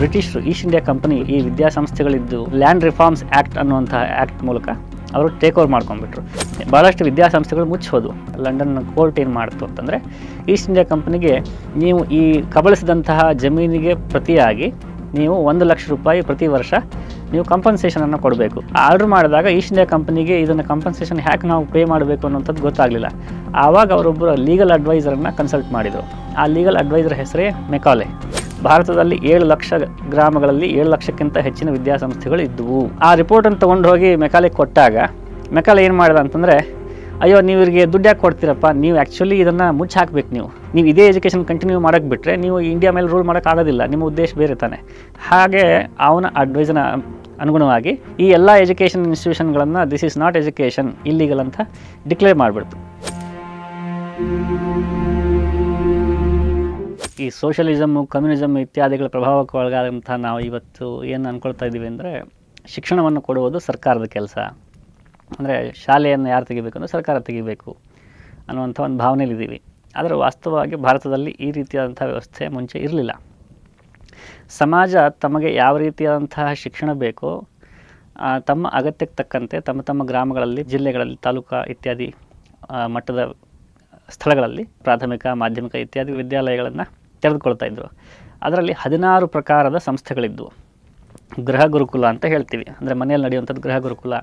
ಬ್ರಿಟಿಷರು East India company ಈ ವಿದ್ಯಾಸಂಸ್ಥೆಗಳಿದ್ದು ಲ್ಯಾಂಡ್ ರಿಫಾರ್ಮ್ಸ್ ಆ್ಯಕ್ಟ್ ಅನ್ನುವಂತಹ ಆ್ಯಕ್ಟ್ ಮೂಲಕ ಅವರು ಟೇಕ್ ಓವರ್ ಮಾಡ್ಕೊಂಡ್ಬಿಟ್ರು ಭಾಳಷ್ಟು ವಿದ್ಯಾಸಂಸ್ಥೆಗಳು ಮುಚ್ಚೋದು ಲಂಡನ್ ಕೋರ್ಟ್ ಏನು ಮಾಡ್ತು ಅಂತಂದರೆ ಈಸ್ಟ್ ಇಂಡಿಯಾ ಕಂಪನಿಗೆ ನೀವು ಈ ಕಬಳಿಸಿದಂತಹ ಜಮೀನಿಗೆ ಪ್ರತಿಯಾಗಿ ನೀವು ಒಂದು ಲಕ್ಷ ರೂಪಾಯಿ ಪ್ರತಿ ವರ್ಷ ನೀವು ಕಂಪನ್ಸೇಷನನ್ನು ಕೊಡಬೇಕು ಆರ್ಡ್ರ್ ಮಾಡಿದಾಗ ಈಸ್ಟ್ ಇಂಡಿಯಾ ಕಂಪನಿಗೆ ಇದನ್ನು ಕಂಪನ್ಸೇಷನ್ ಹ್ಯಾಕ್ ನಾವು ಪೇ ಮಾಡಬೇಕು ಅನ್ನೋಂಥದ್ದು ಗೊತ್ತಾಗಲಿಲ್ಲ ಆವಾಗ ಅವರೊಬ್ಬರು ಲೀಗಲ್ ಅಡ್ವೈಸರನ್ನು ಕನ್ಸಲ್ಟ್ ಮಾಡಿದರು ಆ ಲೀಗಲ್ ಅಡ್ವೈಸರ್ ಹೆಸರೇ ಮೆಕಾಲೆ ಭಾರತದಲ್ಲಿ ಏಳು ಲಕ್ಷ ಗ್ರಾಮಗಳಲ್ಲಿ ಏಳು ಲಕ್ಷಕ್ಕಿಂತ ಹೆಚ್ಚಿನ ವಿದ್ಯಾಸಂಸ್ಥೆಗಳು ಇದ್ದವು ಆ ರಿಪೋರ್ಟನ್ನು ತೊಗೊಂಡು ಹೋಗಿ ಮೆಕಾಲಿಗೆ ಕೊಟ್ಟಾಗ ಮೆಕಾಲೆ ಏನು ಮಾಡಿದ ಅಂತಂದರೆ ಅಯ್ಯೋ ನೀವು ಇವರಿಗೆ ದುಡ್ಡು ಯಾಕೆ ಕೊಡ್ತೀರಪ್ಪ ನೀವು ಆ್ಯಕ್ಚುಲಿ ಇದನ್ನು ಮುಚ್ಚಿ ಹಾಕಬೇಕು ನೀವು ನೀವು ಇದೇ ಎಜುಕೇಷನ್ ಕಂಟಿನ್ಯೂ ಮಾಡೋಕ್ಕೆ ಬಿಟ್ಟರೆ ನೀವು ಇಂಡಿಯಾ ಮೇಲೆ ರೂಲ್ ಮಾಡೋಕ್ಕಾಗೋದಿಲ್ಲ ನಿಮ್ಮ ಉದ್ದೇಶ ಬೇರೆ ತಾನೆ ಹಾಗೆ ಅವನ ಅಡ್ವೈಸನ ಅನುಗುಣವಾಗಿ ಈ ಎಲ್ಲ ಎಜುಕೇಷನ್ ಇನ್ಸ್ಟಿಟ್ಯೂಷನ್ಗಳನ್ನು this is not education illegal ಅಂತ ಡಿಕ್ಲೇರ್ ಮಾಡಿಬಿಡ್ತು ಈ ಸೋಷಲಿಸಮು ಕಮ್ಯುನಿಸಮ್ ಇತ್ಯಾದಿಗಳ ಪ್ರಭಾವಕ್ಕೆ ಒಳಗಾದಂಥ ನಾವು ಇವತ್ತು ಏನು ಅಂದ್ಕೊಳ್ತಾ ಇದ್ದೀವಿ ಅಂದರೆ ಶಿಕ್ಷಣವನ್ನು ಕೊಡುವುದು ಸರ್ಕಾರದ ಕೆಲಸ ಅಂದರೆ ಶಾಲೆಯನ್ನು ಯಾರು ತೆಗಿಬೇಕು ಅಂದರೆ ಸರ್ಕಾರ ತೆಗಿಬೇಕು ಅನ್ನುವಂಥ ಒಂದು ಭಾವನೆಯಲ್ಲಿದ್ದೀವಿ ಆದರೆ ವಾಸ್ತವವಾಗಿ ಭಾರತದಲ್ಲಿ ಈ ರೀತಿಯಾದಂಥ ವ್ಯವಸ್ಥೆ ಮುಂಚೆ ಇರಲಿಲ್ಲ ಸಮಾಜ ತಮಗೆ ಯಾವ ರೀತಿಯಾದಂತಹ ಶಿಕ್ಷಣ ಬೇಕೋ ತಮ್ಮ ಅಗತ್ಯಕ್ಕೆ ತಕ್ಕಂತೆ ತಮ್ಮ ತಮ್ಮ ಗ್ರಾಮಗಳಲ್ಲಿ ಜಿಲ್ಲೆಗಳಲ್ಲಿ ತಾಲೂಕಾ ಇತ್ಯಾದಿ ಮಟ್ಟದ ಸ್ಥಳಗಳಲ್ಲಿ ಪ್ರಾಥಮಿಕ ಮಾಧ್ಯಮಿಕ ಇತ್ಯಾದಿ ವಿದ್ಯಾಲಯಗಳನ್ನು ತೆರೆದುಕೊಳ್ತಾ ಇದ್ದರು ಅದರಲ್ಲಿ ಹದಿನಾರು ಪ್ರಕಾರದ ಸಂಸ್ಥೆಗಳಿದ್ದವು ಗೃಹ ಗುರುಕುಲ ಅಂತ ಹೇಳ್ತೀವಿ ಅಂದರೆ ಮನೆಯಲ್ಲಿ ನಡೆಯುವಂಥದ್ದು ಗೃಹ ಗುರುಕುಲ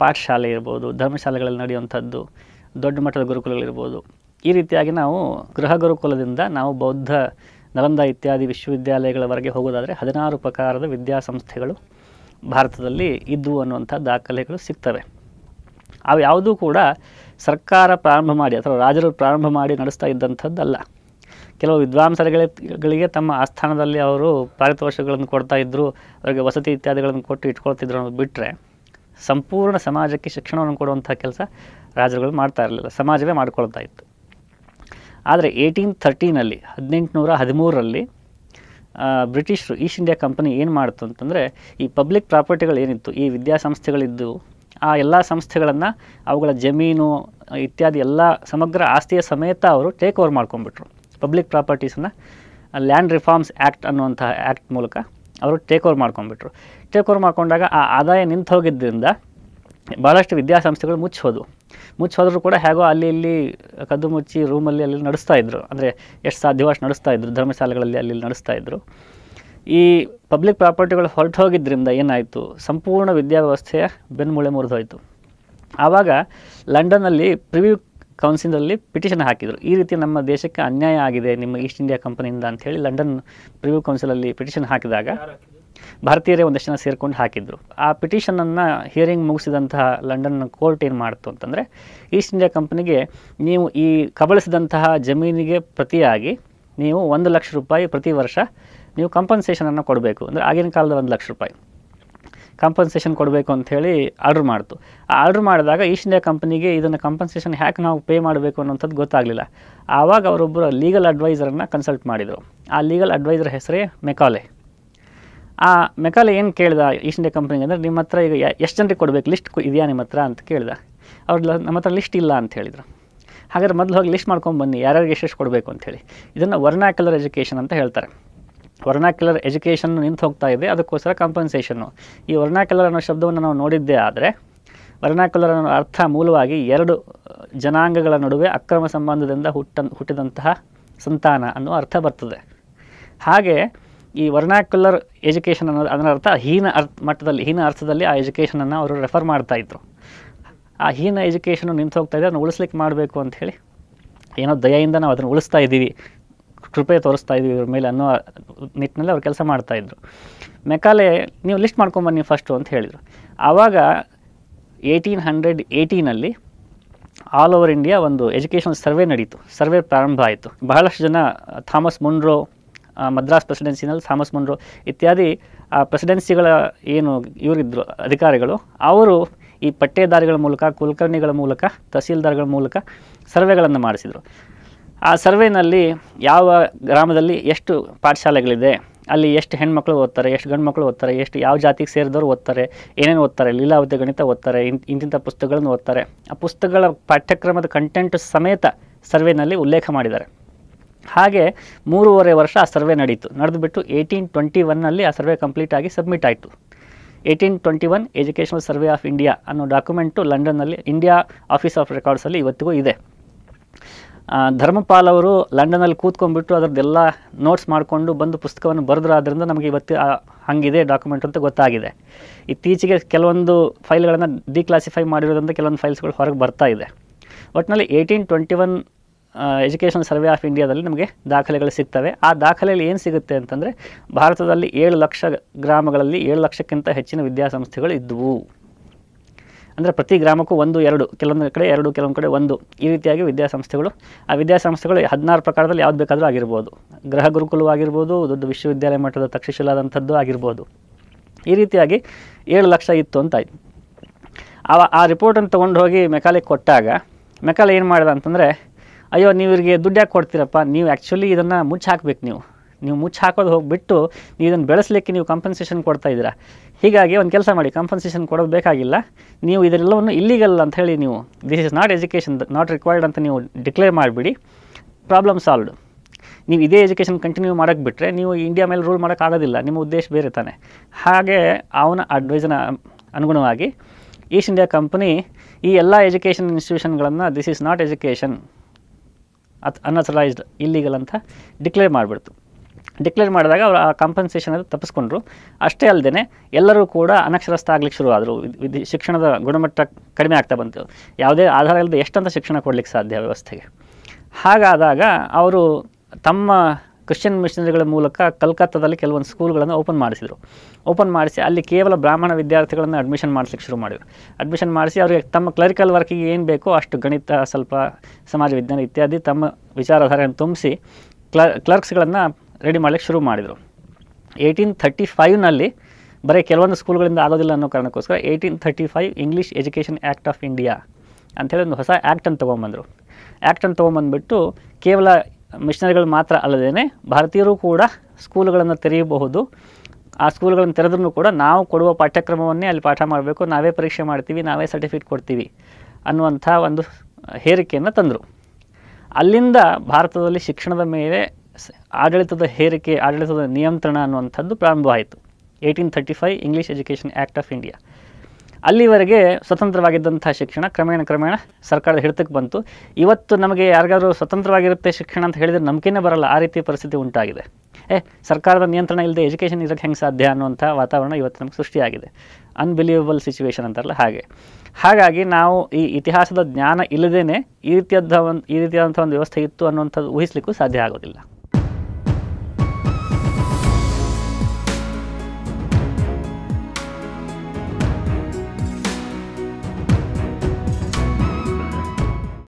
ಪಾಠಶಾಲೆ ಇರ್ಬೋದು ಧರ್ಮಶಾಲೆಗಳಲ್ಲಿ ನಡೆಯುವಂಥದ್ದು ದೊಡ್ಡ ಮಟ್ಟದ ಗುರುಕುಲಗಳಿರ್ಬೋದು ಈ ರೀತಿಯಾಗಿ ನಾವು ಗೃಹ ಗುರುಕುಲದಿಂದ ನಾವು ಬೌದ್ಧ ನಲಂದ ಇತ್ಯಾದಿ ವಿಶ್ವವಿದ್ಯಾಲಯಗಳವರೆಗೆ ಹೋಗೋದಾದರೆ ಹದಿನಾರು ಪ್ರಕಾರದ ವಿದ್ಯಾಸಂಸ್ಥೆಗಳು ಭಾರತದಲ್ಲಿ ಇದ್ದವು ಅನ್ನುವಂಥ ದಾಖಲೆಗಳು ಸಿಗ್ತವೆ ಅವು ಯಾವುದೂ ಕೂಡ ಸರ್ಕಾರ ಪ್ರಾರಂಭ ಮಾಡಿ ಅಥವಾ ರಾಜರು ಪ್ರಾರಂಭ ಮಾಡಿ ನಡೆಸ್ತಾ ಇದ್ದಂಥದ್ದಲ್ಲ ಕೆಲವು ವಿದ್ವಾಂಸರುಗಳಿಗೆ ತಮ್ಮ ಆಸ್ಥಾನದಲ್ಲಿ ಅವರು ಪಾರಿತೋಷಗಳನ್ನು ಕೊಡ್ತಾ ಇದ್ದರು ಅವರಿಗೆ ವಸತಿ ಇತ್ಯಾದಿಗಳನ್ನು ಕೊಟ್ಟು ಇಟ್ಕೊಳ್ತಿದ್ರು ಅನ್ನೋದು ಬಿಟ್ಟರೆ ಸಂಪೂರ್ಣ ಸಮಾಜಕ್ಕೆ ಶಿಕ್ಷಣವನ್ನು ಕೊಡುವಂಥ ಕೆಲಸ ರಾಜರುಗಳು ಮಾಡ್ತಾ ಇರಲಿಲ್ಲ ಸಮಾಜವೇ ಮಾಡ್ಕೊಳ್ತಾ ಇತ್ತು ಆದರೆ ಏಯ್ಟೀನ್ ಥರ್ಟೀನಲ್ಲಿ ಹದಿನೆಂಟುನೂರ ಹದಿಮೂರರಲ್ಲಿ ಬ್ರಿಟಿಷರು ಈಸ್ಟ್ ಇಂಡಿಯಾ ಕಂಪನಿ ಏನು ಮಾಡ್ತು ಅಂತಂದರೆ ಈ ಪಬ್ಲಿಕ್ ಪ್ರಾಪರ್ಟಿಗಳು ಏನಿತ್ತು ಈ ವಿದ್ಯಾಸಂಸ್ಥೆಗಳಿದ್ದು ಆ ಎಲ್ಲ ಸಂಸ್ಥೆಗಳನ್ನು ಅವುಗಳ ಜಮೀನು ಇತ್ಯಾದಿ ಎಲ್ಲ ಸಮಗ್ರ ಆಸ್ತಿಯ ಸಮೇತ ಅವರು ಟೇಕ್ ಓವರ್ ಮಾಡ್ಕೊಂಡ್ಬಿಟ್ರು ಪಬ್ಲಿಕ್ ಪ್ರಾಪರ್ಟೀಸನ್ನು ಲ್ಯಾಂಡ್ ರಿಫಾರ್ಮ್ಸ್ ಆ್ಯಕ್ಟ್ ಅನ್ನುವಂಥ ಆ್ಯಕ್ಟ್ ಮೂಲಕ ಅವರು ಟೇಕ್ ಓವರ್ ಮಾಡ್ಕೊಂಡ್ಬಿಟ್ರು ಟೇಕ್ ಓವರ್ ಮಾಡ್ಕೊಂಡಾಗ ಆ ಆದಾಯ ನಿಂತು ಹೋಗಿದ್ದರಿಂದ ಭಾಳಷ್ಟು ವಿದ್ಯಾಸಂಸ್ಥೆಗಳು ಮುಚ್ಚೋದು ಮುಚ್ಚೋದ್ರೂ ಕೂಡ ಹೇಗೋ ಅಲ್ಲಿ ಇಲ್ಲಿ ಕದ್ದು ಮುಚ್ಚಿ ರೂಮಲ್ಲಿ ಅಲ್ಲಿ ನಡೆಸ್ತಾ ಇದ್ದರು ಅಂದರೆ ಎಷ್ಟು ಸಾಧ್ಯವಾಷ್ಟು ನಡೆಸ್ತಾ ಇದ್ದರು ಧರ್ಮಶಾಲೆಗಳಲ್ಲಿ ಅಲ್ಲಿ ನಡೆಸ್ತಾ ಇದ್ದರು ಈ ಪಬ್ಲಿಕ್ ಪ್ರಾಪರ್ಟಿಗಳು ಹೊರಟು ಹೋಗಿದ್ದರಿಂದ ಏನಾಯಿತು ಸಂಪೂರ್ಣ ವಿದ್ಯಾವ್ಯವಸ್ಥೆಯ ಬೆನ್ಮೂಳೆ ಮುರಿದೋಯಿತು ಆವಾಗ ಲಂಡನ್ನಲ್ಲಿ ಪ್ರಿವ್ಯೂ ಕೌನ್ಸಿಲಲ್ಲಿ ಪಿಟಿಷನ್ ಹಾಕಿದರು ಈ ರೀತಿ ನಮ್ಮ ದೇಶಕ್ಕೆ ಅನ್ಯಾಯ ಆಗಿದೆ ನಿಮ್ಮ ಈಸ್ಟ್ ಇಂಡಿಯಾ ಕಂಪನಿಯಿಂದ ಅಂಥೇಳಿ ಲಂಡನ್ ಪ್ರಿವ್ಯೂ ಕೌನ್ಸಿಲಲ್ಲಿ ಪಿಟಿಷನ್ ಹಾಕಿದಾಗ ಭಾರತೀಯರೇ ಒಂದಷ್ಟು ಜನ ಸೇರಿಕೊಂಡು ಹಾಕಿದ್ರು ಆ ಪಿಟಿಷನನ್ನು ಹಿಯರಿಂಗ್ ಮುಗಿಸಿದಂತಹ ಲಂಡನ್ ಕೋರ್ಟ್ ಏನು ಮಾಡ್ತು ಅಂತಂದರೆ ಈಸ್ಟ್ ಇಂಡಿಯಾ ಕಂಪನಿಗೆ ನೀವು ಈ ಕಬಳಿಸಿದಂತಹ ಜಮೀನಿಗೆ ಪ್ರತಿಯಾಗಿ ನೀವು ಒಂದು ಲಕ್ಷ ರೂಪಾಯಿ ಪ್ರತಿ ವರ್ಷ ನೀವು ಕಂಪನ್ಸೇಷನನ್ನು ಕೊಡಬೇಕು ಅಂದರೆ ಆಗಿನ ಕಾಲದ ಒಂದು ಲಕ್ಷ ರೂಪಾಯಿ ಕಂಪನ್ಸೇಷನ್ ಕೊಡಬೇಕು ಅಂಥೇಳಿ ಆರ್ಡ್ರ್ ಮಾಡ್ತು ಆರ್ಡ್ರ್ ಮಾಡಿದಾಗ ಈಸ್ಟ್ ಇಂಡಿಯಾ ಕಂಪನಿಗೆ ಇದನ್ನು ಕಂಪನ್ಸೇಷನ್ ಹ್ಯಾಕ್ ನಾವು ಪೇ ಮಾಡಬೇಕು ಅನ್ನೋಂಥದ್ದು ಗೊತ್ತಾಗಲಿಲ್ಲ ಆವಾಗ ಅವರೊಬ್ಬರು ಲೀಗಲ್ ಅಡ್ವೈಸರನ್ನು ಕನ್ಸಲ್ಟ್ ಮಾಡಿದರು ಆ ಲೀಗಲ್ ಅಡ್ವೈಸರ್ ಹೆಸರೇ ಮೆಕಾಲೆ ಆ ಮೆಕಾಲೆ ಏನು ಕೇಳ್ದ ಈಸ್ಟ್ ಇಂಡಿಯಾ ಕಂಪ್ನಿಗೆ ಅಂದರೆ ನಿಮ್ಮ ಹತ್ರ ಈಗ ಎಷ್ಟು ಜನರಿಗೆ ಕೊಡಬೇಕು ಲಿಸ್ಟ್ ಇದೆಯಾ ನಿಮ್ಮ ಹತ್ರ ಅಂತ ಕೇಳ್ದ ಅವ್ರ ನಮ್ಮ ಹತ್ರ ಲಿಸ್ಟ್ ಇಲ್ಲ ಅಂತ ಹೇಳಿದರು ಹಾಗಾದ್ರೆ ಮೊದಲು ಹೋಗಿ ಲಿಸ್ಟ್ ಮಾಡ್ಕೊಂಡು ಬನ್ನಿ ಯಾರ್ಯಾರಿಗೆ ಎಷ್ಟೆಷ್ಟು ಕೊಡಬೇಕು ಹೇಳಿ ಇದನ್ನು ವರ್ನಾಕ್ಯುಲರ್ ಎಜುಕೇಷನ್ ಅಂತ ಹೇಳ್ತಾರೆ ವರ್ಣಾಕ್ಯುಲರ್ ಎಜುಕೇಷನ್ ನಿಂತು ಹೋಗ್ತಾ ಇದೆ ಅದಕ್ಕೋಸ್ಕರ ಕಾಂಪನ್ಸೇಷನ್ನು ಈ ವರ್ಣಾಕ್ಯುಲರ್ ಅನ್ನೋ ಶಬ್ದವನ್ನು ನಾವು ನೋಡಿದ್ದೇ ಆದರೆ ವರ್ಣಾಕ್ಯುಲರ್ ಅನ್ನೋ ಅರ್ಥ ಮೂಲವಾಗಿ ಎರಡು ಜನಾಂಗಗಳ ನಡುವೆ ಅಕ್ರಮ ಸಂಬಂಧದಿಂದ ಹುಟ್ಟ ಹುಟ್ಟಿದಂತಹ ಸಂತಾನ ಅನ್ನುವ ಅರ್ಥ ಬರ್ತದೆ ಹಾಗೆ ಈ ವರ್ಣಾಕ್ಯುಲರ್ ಎಜುಕೇಷನ್ ಅನ್ನೋದು ಅದರ ಅರ್ಥ ಹೀನ ಅರ್ಥ ಮಟ್ಟದಲ್ಲಿ ಹೀನ ಅರ್ಥದಲ್ಲಿ ಆ ಎಜುಕೇಷನನ್ನು ಅವರು ರೆಫರ್ ಮಾಡ್ತಾಯಿದ್ರು ಆ ಹೀನ ಎಜುಕೇಷನ್ನು ನಿಂತು ಹೋಗ್ತಾ ಇದೆ ಅದನ್ನು ಉಳಿಸ್ಲಿಕ್ಕೆ ಮಾಡಬೇಕು ಅಂಥೇಳಿ ಏನೋ ದಯೆಯಿಂದ ನಾವು ಅದನ್ನು ಉಳಿಸ್ತಾ ಇದ್ದೀವಿ ಕೃಪೆ ತೋರಿಸ್ತಾ ಇದ್ವಿ ಇವ್ರ ಮೇಲೆ ಅನ್ನೋ ನಿಟ್ಟಿನಲ್ಲಿ ಅವ್ರು ಕೆಲಸ ಮಾಡ್ತಾಯಿದ್ರು ಮೆಕಾಲೆ ನೀವು ಲಿಸ್ಟ್ ಮಾಡ್ಕೊಂಬನ್ನಿ ಫಸ್ಟು ಅಂತ ಹೇಳಿದರು ಆವಾಗ ಏಯ್ಟೀನ್ ಹಂಡ್ರೆಡ್ ಏಯ್ಟೀನಲ್ಲಿ ಆಲ್ ಓವರ್ ಇಂಡಿಯಾ ಒಂದು ಎಜುಕೇಷನ್ ಸರ್ವೆ ನಡೀತು ಸರ್ವೆ ಪ್ರಾರಂಭ ಆಯಿತು ಬಹಳಷ್ಟು ಜನ ಥಾಮಸ್ ಮುಂಡ್ರೋ ಮದ್ರಾಸ್ ಪ್ರೆಸಿಡೆನ್ಸಿನಲ್ಲಿ ಥಾಮಸ್ ಮುನ್ರೋ ಇತ್ಯಾದಿ ಆ ಪ್ರೆಸಿಡೆನ್ಸಿಗಳ ಏನು ಇವರಿದ್ದರು ಅಧಿಕಾರಿಗಳು ಅವರು ಈ ಪಟ್ಟೆದಾರಿಗಳ ಮೂಲಕ ಕುಲಕರ್ಣಿಗಳ ಮೂಲಕ ತಹಸೀಲ್ದಾರ್ಗಳ ಮೂಲಕ ಸರ್ವೆಗಳನ್ನು ಮಾಡಿಸಿದರು ಆ ಸರ್ವೇನಲ್ಲಿ ಯಾವ ಗ್ರಾಮದಲ್ಲಿ ಎಷ್ಟು ಪಾಠಶಾಲೆಗಳಿದೆ ಅಲ್ಲಿ ಎಷ್ಟು ಹೆಣ್ಮಕ್ಳು ಓದ್ತಾರೆ ಎಷ್ಟು ಗಂಡು ಮಕ್ಕಳು ಓದ್ತಾರೆ ಎಷ್ಟು ಯಾವ ಜಾತಿಗೆ ಸೇರಿದವರು ಓದ್ತಾರೆ ಏನೇನು ಓದ್ತಾರೆ ಲೀಲಾವತಿ ಗಣಿತ ಓದ್ತಾರೆ ಇಂತಿಂಥ ಪುಸ್ತಕಗಳನ್ನು ಓದ್ತಾರೆ ಆ ಪುಸ್ತಕಗಳ ಪಾಠ್ಯಕ್ರಮದ ಕಂಟೆಂಟ್ ಸಮೇತ ಸರ್ವೇನಲ್ಲಿ ಉಲ್ಲೇಖ ಮಾಡಿದ್ದಾರೆ ಹಾಗೆ ಮೂರುವರೆ ವರ್ಷ ಆ ಸರ್ವೆ ನಡೀತು ನಡೆದುಬಿಟ್ಟು ಏಯ್ಟೀನ್ ಟ್ವೆಂಟಿ ಒನ್ನಲ್ಲಿ ಆ ಸರ್ವೆ ಕಂಪ್ಲೀಟ್ ಆಗಿ ಸಬ್ಮಿಟ್ ಆಯಿತು eighteen twenty one educational survey of India ಅನ್ನೋ ಡಾಕ್ಯುಮೆಂಟು ಲಂಡನ್ನಲ್ಲಿ ಇಂಡಿಯಾ ಆಫೀಸ್ ಆಫ್ ರೆಕಾರ್ಡ್ಸಲ್ಲಿ ಇವತ್ತಿಗೂ ಇದೆ ಧರ್ಮಪಾಲ್ ಅವರು ಲಂಡನಲ್ಲಿ ಕೂತ್ಕೊಂಡ್ಬಿಟ್ಟು ಅದರದ್ದೆಲ್ಲ ನೋಟ್ಸ್ ಮಾಡಿಕೊಂಡು ಬಂದು ಪುಸ್ತಕವನ್ನು ಬರೆದ್ರಾದ್ರಿಂದ ನಮಗೆ ಇವತ್ತು ಹಂಗಿದೆ ಡಾಕ್ಯುಮೆಂಟ್ ಅಂತ ಗೊತ್ತಾಗಿದೆ ಇತ್ತೀಚೆಗೆ ಕೆಲವೊಂದು ಫೈಲ್ಗಳನ್ನು ಡಿಕ್ಲಾಸಿಫೈ ಮಾಡಿರೋದ್ರಿಂದ ಕೆಲವೊಂದು ಫೈಲ್ಸ್ಗಳು ಹೊರಗೆ ಬರ್ತಾ ಇದೆ ಒಟ್ಟಿನಲ್ಲಿ eighteen twenty one education survey of ಇಂಡಿಯಾದಲ್ಲಿ ನಮಗೆ ದಾಖಲೆಗಳು ಸಿಗ್ತವೆ ಆ ದಾಖಲೆಯಲ್ಲಿ ಏನು ಸಿಗುತ್ತೆ ಅಂತಂದರೆ ಭಾರತದಲ್ಲಿ ಏಳು ಲಕ್ಷ ಗ್ರಾಮಗಳಲ್ಲಿ ಏಳು ಲಕ್ಷಕ್ಕಿಂತ ಹೆಚ್ಚಿನ ವಿದ್ಯಾಸಂಸ್ಥೆಗಳು ಇದ್ದವು ಅಂದರೆ ಪ್ರತಿ ಗ್ರಾಮಕ್ಕೂ ಒಂದು ಎರಡು ಕೆಲವೊಂದು ಕಡೆ ಎರಡು ಕೆಲವೊಂದು ಕಡೆ ಒಂದು ಈ ರೀತಿಯಾಗಿ ವಿದ್ಯಾಸಂಸ್ಥೆಗಳು ಆ ವಿದ್ಯಾಸಂಸ್ಥೆಗಳು ಹದಿನಾರು ಪ್ರಕಾರದಲ್ಲಿ ಯಾವ್ದು ಬೇಕಾದರೂ ಆಗಿರ್ಬೋದು ಗೃಹ ಗುರುಕುಲವಾಗಿರ್ಬೋದು ದೊಡ್ಡ ವಿಶ್ವವಿದ್ಯಾಲಯ ಮಟ್ಟದ ತಕ್ಷಶಿಲಾದಂಥದ್ದು ಆಗಿರ್ಬೋದು ಈ ರೀತಿಯಾಗಿ ಏಳು ಲಕ್ಷ ಇತ್ತು ಅಂತ ಆಯಿತು ಆ ಆ ರಿಪೋರ್ಟನ್ನು ತೊಗೊಂಡು ಹೋಗಿ ಮೆಕಾಲಿಗೆ ಕೊಟ್ಟಾಗ ಮೆಕಾಲೆ ಏನು ಮಾಡಿದೆ ಅಂತಂದರೆ ಅಯ್ಯೋ ನೀವು ಇವರಿಗೆ ದುಡ್ಡು ಯಾಕೆ ಕೊಡ್ತೀರಪ್ಪ ನೀವು ಆ್ಯಕ್ಚುಲಿ ಇದನ್ನು ಮುಚ್ಚಿ ಹಾಕಬೇಕು ನೀವು ನೀವು ಮುಚ್ಚಿ ಹಾಕೋದು ಹೋಗಿಬಿಟ್ಟು ನೀವು ಇದನ್ನು ಬೆಳೆಸಲಿಕ್ಕೆ ನೀವು ಕಂಪನ್ಸೇಷನ್ ಕೊಡ್ತಾ ಇದ್ದೀರಾ ಹೀಗಾಗಿ ಒಂದು ಕೆಲಸ ಮಾಡಿ ಕಂಪನ್ಸೇಷನ್ ಕೊಡೋದು ಬೇಕಾಗಿಲ್ಲ ನೀವು ಇದೆಲ್ಲವನ್ನು ಇಲ್ಲಿಗಲ್ ಅಂತ ಹೇಳಿ ನೀವು this is not education not required ಅಂತ ನೀವು ಡಿಕ್ಲೇರ್ ಮಾಡಿಬಿಡಿ ಪ್ರಾಬ್ಲಮ್ ಸಾಲ್ವ್ಡ್ ನೀವು ಇದೇ ಎಜುಕೇಷನ್ ಕಂಟಿನ್ಯೂ ಮಾಡೋಕ್ಕೆ ಬಿಟ್ಟರೆ ನೀವು ಇಂಡಿಯಾ ಮೇಲೆ ರೂಲ್ ಮಾಡೋಕ್ಕಾಗೋದಿಲ್ಲ ನಿಮ್ಮ ಉದ್ದೇಶ ಬೇರೆ ತಾನೆ ಹಾಗೆ ಅವನ ಅಡ್ವೈಸನ ಅನುಗುಣವಾಗಿ ಈಸ್ಟ್ ಇಂಡಿಯಾ ಕಂಪನಿ ಈ ಎಲ್ಲ ಎಜುಕೇಷನ್ ಇನ್ಸ್ಟಿಟ್ಯೂಷನ್ಗಳನ್ನು ದಿಸ್ ಈಸ್ ನಾಟ್ ಎಜುಕೇಷನ್ ಅತ್ ಅನ್ಅಥರೈಸ್ಡ್ ಇಲ್ಲಿಗಲ್ ಅಂತ ಡಿಕ್ಲೇರ್ ಮಾಡಿಬಿಡ್ತು ಡಿಕ್ಲೇರ್ ಮಾಡಿದಾಗ ಅವರು ಆ ಕಾಂಪನ್ಸೇಷನ್ ಅದು ತಪ್ಪಿಸ್ಕೊಂಡ್ರು ಅಷ್ಟೇ ಅಲ್ಲದೆ ಎಲ್ಲರೂ ಕೂಡ ಅನಕ್ಷರಸ್ಥ ಆಗ್ಲಿಕ್ಕೆ ಶುರು ಆದರು ಶಿಕ್ಷಣದ ಗುಣಮಟ್ಟ ಕಡಿಮೆ ಆಗ್ತಾ ಬಂತು ಯಾವುದೇ ಆಧಾರ ಇಲ್ಲದೆ ಎಷ್ಟಂತ ಶಿಕ್ಷಣ ಕೊಡಲಿಕ್ಕೆ ಸಾಧ್ಯ ವ್ಯವಸ್ಥೆಗೆ ಹಾಗಾದಾಗ ಅವರು ತಮ್ಮ ಕ್ರಿಶ್ಚಿಯನ್ ಮಿಷನರಿಗಳ ಮೂಲಕ ಕಲ್ಕತ್ತಾದಲ್ಲಿ ಕೆಲವೊಂದು ಸ್ಕೂಲ್ಗಳನ್ನು ಓಪನ್ ಮಾಡಿಸಿದರು ಓಪನ್ ಮಾಡಿಸಿ ಅಲ್ಲಿ ಕೇವಲ ಬ್ರಾಹ್ಮಣ ವಿದ್ಯಾರ್ಥಿಗಳನ್ನು ಅಡ್ಮಿಷನ್ ಮಾಡಿಸ್ಲಿಕ್ಕೆ ಶುರು ಮಾಡಿದರು ಅಡ್ಮಿಷನ್ ಮಾಡಿಸಿ ಅವರಿಗೆ ತಮ್ಮ ಕ್ಲರಿಕಲ್ ವರ್ಕಿಗೆ ಏನು ಬೇಕೋ ಅಷ್ಟು ಗಣಿತ ಸ್ವಲ್ಪ ಸಮಾಜ ವಿಜ್ಞಾನ ಇತ್ಯಾದಿ ತಮ್ಮ ವಿಚಾರಧಾರೆಯನ್ನು ತುಂಬಿಸಿ ಕ್ಲ ಕ್ಲರ್ಕ್ಸ್ಗಳನ್ನು ರೆಡಿ ಮಾಡಲಿಕ್ಕೆ ಶುರು ಮಾಡಿದರು ಏಯ್ಟೀನ್ ಥರ್ಟಿ ಫೈವ್ನಲ್ಲಿ ಬರೀ ಕೆಲವೊಂದು ಸ್ಕೂಲ್ಗಳಿಂದ ಆಗೋದಿಲ್ಲ ಅನ್ನೋ ಕಾರಣಕ್ಕೋಸ್ಕರ eighteen thirty five English education act of India ಅಂಥೇಳಿ ಒಂದು ಹೊಸ ಆ್ಯಕ್ಟನ್ನು ತೊಗೊಂಬಂದರು ಆ್ಯಕ್ಟನ್ನು ತೊಗೊಂಬಂದುಬಿಟ್ಟು ಕೇವಲ ಮಿಷನರಿಗಳು ಮಾತ್ರ ಅಲ್ಲದೇ ಭಾರತೀಯರು ಕೂಡ ಸ್ಕೂಲ್ಗಳನ್ನು ತೆರೆಯಬಹುದು ಆ ಸ್ಕೂಲ್ಗಳನ್ನು ತೆರೆದ್ರೂ ಕೂಡ ನಾವು ಕೊಡುವ ಪಾಠ್ಯಕ್ರಮವನ್ನೇ ಅಲ್ಲಿ ಪಾಠ ಮಾಡಬೇಕು ನಾವೇ ಪರೀಕ್ಷೆ ಮಾಡ್ತೀವಿ ನಾವೇ ಸರ್ಟಿಫಿಕೇಟ್ ಕೊಡ್ತೀವಿ ಅನ್ನುವಂಥ ಒಂದು ಹೇರಿಕೆಯನ್ನು ತಂದರು ಅಲ್ಲಿಂದ ಭಾರತದಲ್ಲಿ ಶಿಕ್ಷಣದ ಮೇಲೆ ಆಡಳಿತದ ಹೇರಿಕೆ ಆಡಳಿತದ ನಿಯಂತ್ರಣ ಅನ್ನುವಂಥದ್ದು ಪ್ರಾರಂಭವಾಯಿತು eighteen thirty five English education act of India ಅಲ್ಲಿವರೆಗೆ ಸ್ವತಂತ್ರವಾಗಿದ್ದಂಥ ಶಿಕ್ಷಣ ಕ್ರಮೇಣ ಕ್ರಮೇಣ ಸರ್ಕಾರದ ಹಿಡಿತಕ್ಕೆ ಬಂತು ಇವತ್ತು ನಮಗೆ ಯಾರಿಗಾದರೂ ಸ್ವತಂತ್ರವಾಗಿರುತ್ತೆ ಶಿಕ್ಷಣ ಅಂತ ಹೇಳಿದರೆ ನಂಬಿಕೆನೇ ಬರಲ್ಲ ಆ ರೀತಿ ಪರಿಸ್ಥಿತಿ ಉಂಟಾಗಿದೆ ಏ ಸರ್ಕಾರದ ನಿಯಂತ್ರಣ ಇಲ್ಲದೆ ಎಜುಕೇಷನ್ ಇರೋಕ್ಕೆ ಹೆಂಗೆ ಸಾಧ್ಯ ಅನ್ನುವಂಥ ವಾತಾವರಣ ಇವತ್ತು ನಮಗೆ ಸೃಷ್ಟಿಯಾಗಿದೆ ಅನ್ಬಿಲೀವಬಲ್ ಸಿಚುವೇಶನ್ ಅಂತಾರಲ್ಲ ಹಾಗೆ ಹಾಗಾಗಿ ನಾವು ಈ ಇತಿಹಾಸದ ಜ್ಞಾನ ಇಲ್ಲದೇ ಈ ರೀತಿಯಾದ ಒಂದು ಈ ರೀತಿಯಾದಂಥ ಒಂದು ವ್ಯವಸ್ಥೆ ಇತ್ತು ಅನ್ನುವಂಥದ್ದು ಊಹಿಸ್ಲಿಕ್ಕೂ ಸಾಧ್ಯ ಆಗೋದಿಲ್ಲ